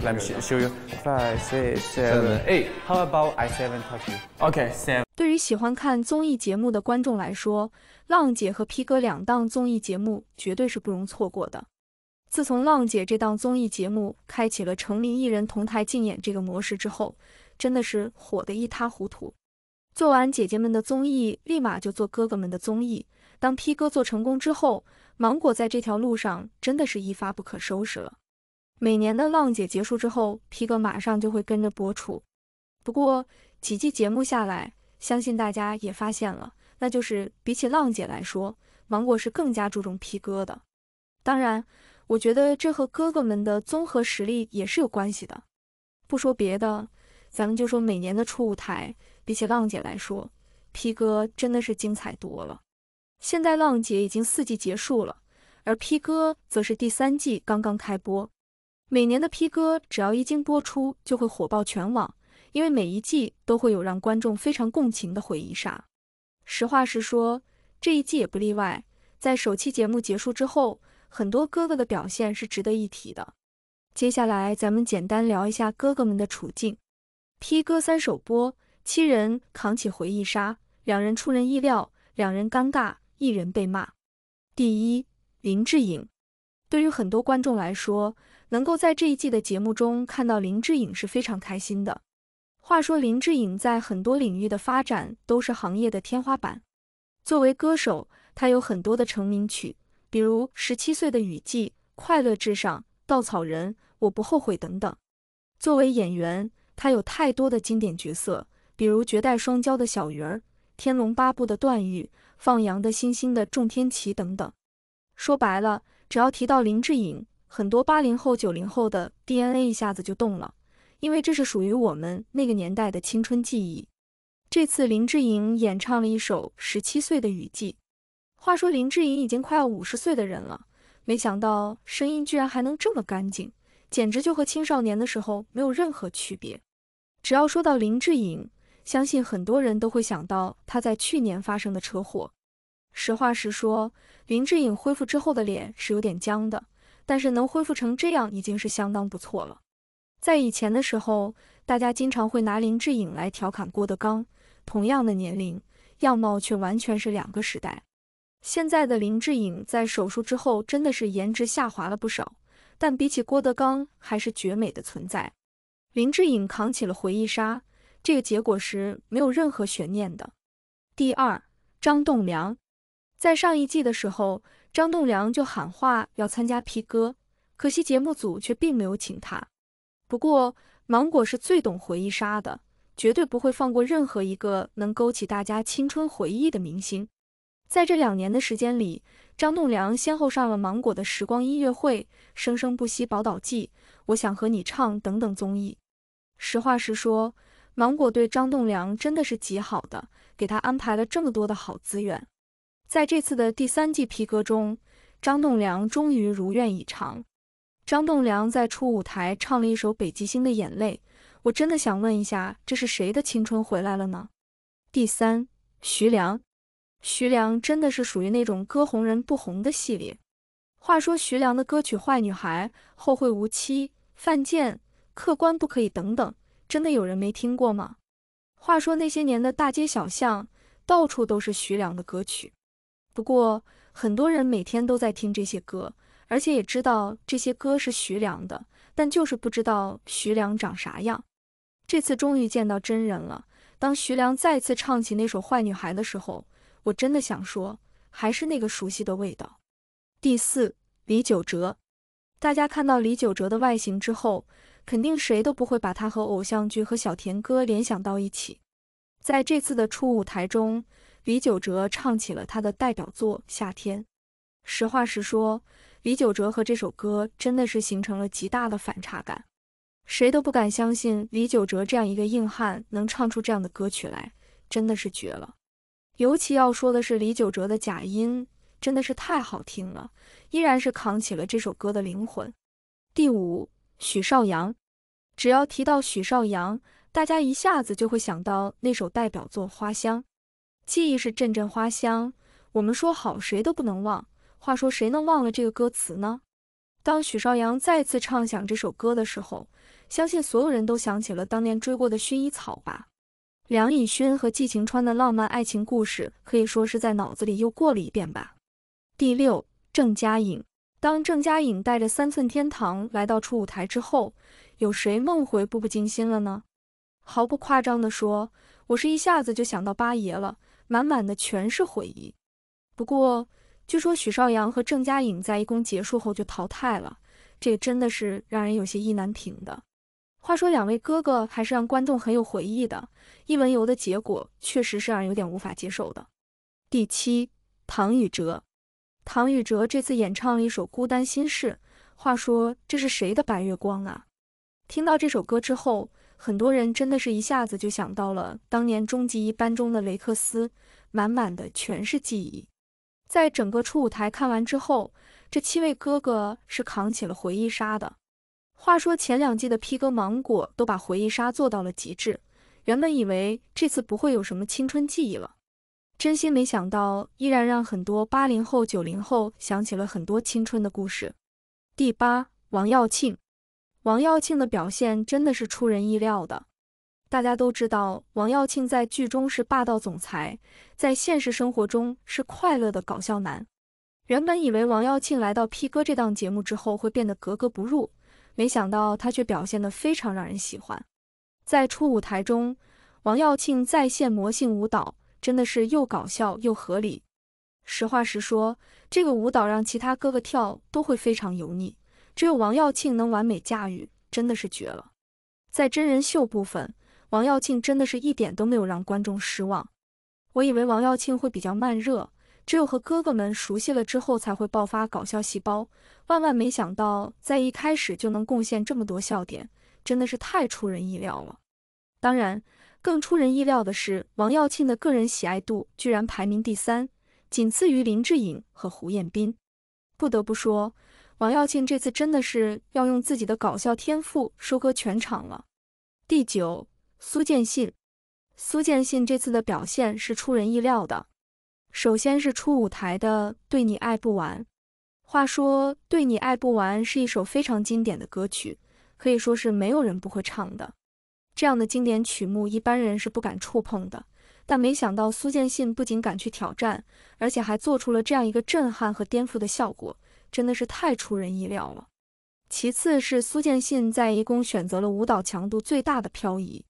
Let me Five, seven, eight. show six, you. How about seven Okay, 对于喜欢看综艺节目的观众来说，《浪姐》和《P 哥》两档综艺节目绝对是不容错过的。自从《浪姐》这档综艺节目开启了成林艺人同台竞演这个模式之后，真的是火得一塌糊涂。做完姐姐们的综艺，立马就做哥哥们的综艺。当 P 哥做成功之后，芒果在这条路上真的是一发不可收拾了。每年的浪姐结束之后，P 哥马上就会跟着播出。不过几季节目下来，相信大家也发现了，那就是比起浪姐来说，芒果是更加注重 P 哥的。当然，我觉得这和哥哥们的综合实力也是有关系的。不说别的，咱们就说每年的初舞台，比起浪姐来说，P 哥真的是精彩多了。现在浪姐已经四季结束了，而 P 哥则是第三季刚刚开播。每年的 P 哥只要一经播出就会火爆全网，因为每一季都会有让观众非常共情的回忆杀。实话实说，这一季也不例外。在首期节目结束之后，很多哥哥的表现是值得一提的。接下来咱们简单聊一下哥哥们的处境。P 哥三首播，七人扛起回忆杀，两人出人意料，两人尴尬，一人被骂。第一，林志颖，对于很多观众来说。能够在这一季的节目中看到林志颖是非常开心的。话说，林志颖在很多领域的发展都是行业的天花板。作为歌手，他有很多的成名曲，比如《十七岁的雨季》《快乐至上》《稻草人》《我不后悔》等等。作为演员，他有太多的经典角色，比如《绝代双骄》的小鱼儿、《天龙八部》的段誉、《放羊的星星》的仲天齐等等。说白了，只要提到林志颖。很多八零后、九零后的 DNA 一下子就动了，因为这是属于我们那个年代的青春记忆。这次林志颖演唱了一首《十七岁的雨季》。话说林志颖已经快要五十岁的人了，没想到声音居然还能这么干净，简直就和青少年的时候没有任何区别。只要说到林志颖，相信很多人都会想到他在去年发生的车祸。实话实说，林志颖恢复之后的脸是有点僵的。但是能恢复成这样已经是相当不错了。在以前的时候，大家经常会拿林志颖来调侃郭德纲，同样的年龄，样貌却完全是两个时代。现在的林志颖在手术之后真的是颜值下滑了不少，但比起郭德纲还是绝美的存在。林志颖扛起了回忆杀，这个结果是没有任何悬念的。第二，张栋梁，在上一季的时候。张栋梁就喊话要参加 P 哥，可惜节目组却并没有请他。不过芒果是最懂回忆杀的，绝对不会放过任何一个能勾起大家青春回忆的明星。在这两年的时间里，张栋梁先后上了芒果的《时光音乐会》《生生不息宝岛季》《我想和你唱》等等综艺。实话实说，芒果对张栋梁真的是极好的，给他安排了这么多的好资源。在这次的第三季《皮革中，张栋梁终于如愿以偿。张栋梁在初舞台唱了一首《北极星的眼泪》，我真的想问一下，这是谁的青春回来了呢？第三，徐良。徐良真的是属于那种歌红人不红的系列。话说徐良的歌曲《坏女孩》、《后会无期》、《犯贱》、《客官不可以》等等，真的有人没听过吗？话说那些年的大街小巷，到处都是徐良的歌曲。不过很多人每天都在听这些歌，而且也知道这些歌是徐良的，但就是不知道徐良长啥样。这次终于见到真人了。当徐良再次唱起那首《坏女孩》的时候，我真的想说，还是那个熟悉的味道。第四，李九哲。大家看到李九哲的外形之后，肯定谁都不会把他和偶像剧和小甜歌联想到一起。在这次的初舞台中。李玖哲唱起了他的代表作《夏天》。实话实说，李玖哲和这首歌真的是形成了极大的反差感，谁都不敢相信李玖哲这样一个硬汉能唱出这样的歌曲来，真的是绝了。尤其要说的是，李玖哲的假音真的是太好听了，依然是扛起了这首歌的灵魂。第五，许绍洋，只要提到许绍洋，大家一下子就会想到那首代表作《花香》。记忆是阵阵花香，我们说好谁都不能忘。话说谁能忘了这个歌词呢？当许绍洋再次唱响这首歌的时候，相信所有人都想起了当年追过的薰衣草吧。梁以轩和季晴川的浪漫爱情故事，可以说是在脑子里又过了一遍吧。第六，郑嘉颖。当郑嘉颖带着三寸天堂来到初舞台之后，有谁梦回步步惊心了呢？毫不夸张地说，我是一下子就想到八爷了。满满的全是回忆。不过据说许绍洋和郑嘉颖在一公结束后就淘汰了，这真的是让人有些意难平的。话说两位哥哥还是让观众很有回忆的。一文游的结果确实是让人有点无法接受的。第七，唐禹哲。唐禹哲这次演唱了一首《孤单心事》，话说这是谁的白月光啊？听到这首歌之后。很多人真的是一下子就想到了当年终极一班中的雷克斯，满满的全是记忆。在整个初舞台看完之后，这七位哥哥是扛起了回忆杀的。话说前两季的 P 哥、芒果都把回忆杀做到了极致，原本以为这次不会有什么青春记忆了，真心没想到依然让很多八零后、九零后想起了很多青春的故事。第八，王耀庆。王耀庆的表现真的是出人意料的。大家都知道，王耀庆在剧中是霸道总裁，在现实生活中是快乐的搞笑男。原本以为王耀庆来到 P 哥这档节目之后会变得格格不入，没想到他却表现得非常让人喜欢。在初舞台中，王耀庆再现魔性舞蹈，真的是又搞笑又合理。实话实说，这个舞蹈让其他哥哥跳都会非常油腻。只有王耀庆能完美驾驭，真的是绝了。在真人秀部分，王耀庆真的是一点都没有让观众失望。我以为王耀庆会比较慢热，只有和哥哥们熟悉了之后才会爆发搞笑细胞。万万没想到，在一开始就能贡献这么多笑点，真的是太出人意料了。当然，更出人意料的是，王耀庆的个人喜爱度居然排名第三，仅次于林志颖和胡彦斌。不得不说。王耀庆这次真的是要用自己的搞笑天赋收割全场了。第九，苏建信，苏建信这次的表现是出人意料的。首先是出舞台的《对你爱不完》，话说《对你爱不完》是一首非常经典的歌曲，可以说是没有人不会唱的。这样的经典曲目一般人是不敢触碰的，但没想到苏建信不仅敢去挑战，而且还做出了这样一个震撼和颠覆的效果。真的是太出人意料了。其次是苏建信在一公选择了舞蹈强度最大的漂移，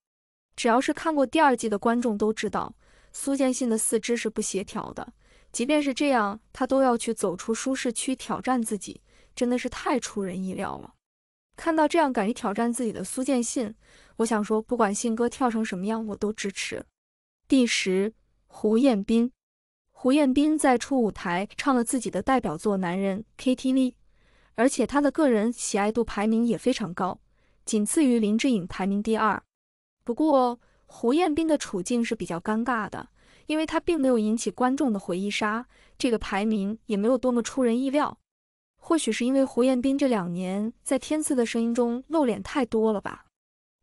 只要是看过第二季的观众都知道，苏建信的四肢是不协调的，即便是这样，他都要去走出舒适区挑战自己，真的是太出人意料了。看到这样敢于挑战自己的苏建信，我想说，不管信哥跳成什么样，我都支持。第十，胡彦斌。胡彦斌在初舞台唱了自己的代表作《男人 KTV》，而且他的个人喜爱度排名也非常高，仅次于林志颖，排名第二。不过，胡彦斌的处境是比较尴尬的，因为他并没有引起观众的回忆杀，这个排名也没有多么出人意料。或许是因为胡彦斌这两年在《天赐的声音》中露脸太多了吧？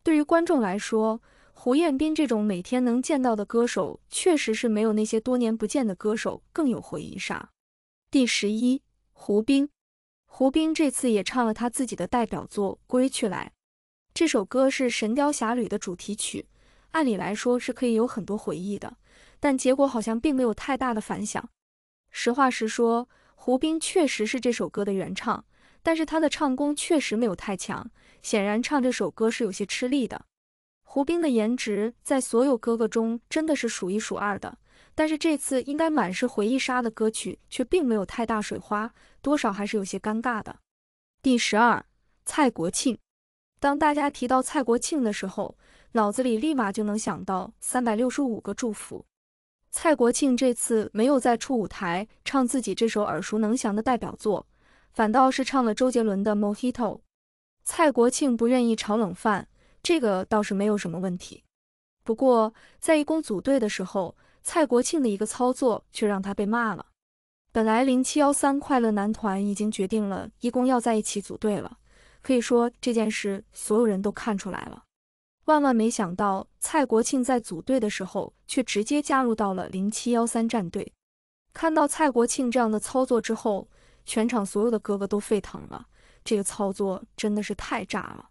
对于观众来说，胡彦斌这种每天能见到的歌手，确实是没有那些多年不见的歌手更有回忆杀。第十一，胡兵。胡兵这次也唱了他自己的代表作《归去来》。这首歌是《神雕侠侣》的主题曲，按理来说是可以有很多回忆的，但结果好像并没有太大的反响。实话实说，胡兵确实是这首歌的原唱，但是他的唱功确实没有太强，显然唱这首歌是有些吃力的。胡兵的颜值在所有哥哥中真的是数一数二的，但是这次应该满是回忆杀的歌曲却并没有太大水花，多少还是有些尴尬的。第十二，蔡国庆。当大家提到蔡国庆的时候，脑子里立马就能想到三百六十五个祝福。蔡国庆这次没有在出舞台唱自己这首耳熟能详的代表作，反倒是唱了周杰伦的《Mojito》。蔡国庆不愿意炒冷饭。这个倒是没有什么问题，不过在义工组队的时候，蔡国庆的一个操作却让他被骂了。本来零七幺三快乐男团已经决定了义工要在一起组队了，可以说这件事所有人都看出来了。万万没想到，蔡国庆在组队的时候却直接加入到了零七幺三战队。看到蔡国庆这样的操作之后，全场所有的哥哥都沸腾了，这个操作真的是太炸了。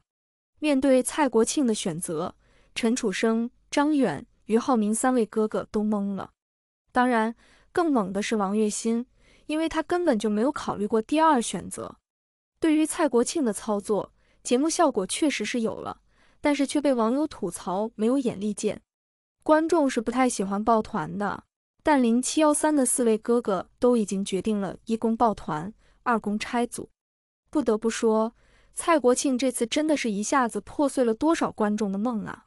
面对蔡国庆的选择，陈楚生、张远、于浩明三位哥哥都懵了。当然，更懵的是王栎鑫，因为他根本就没有考虑过第二选择。对于蔡国庆的操作，节目效果确实是有了，但是却被网友吐槽没有眼力见。观众是不太喜欢抱团的，但零七幺三的四位哥哥都已经决定了：一公抱团，二公拆组。不得不说。蔡国庆这次真的是一下子破碎了多少观众的梦啊！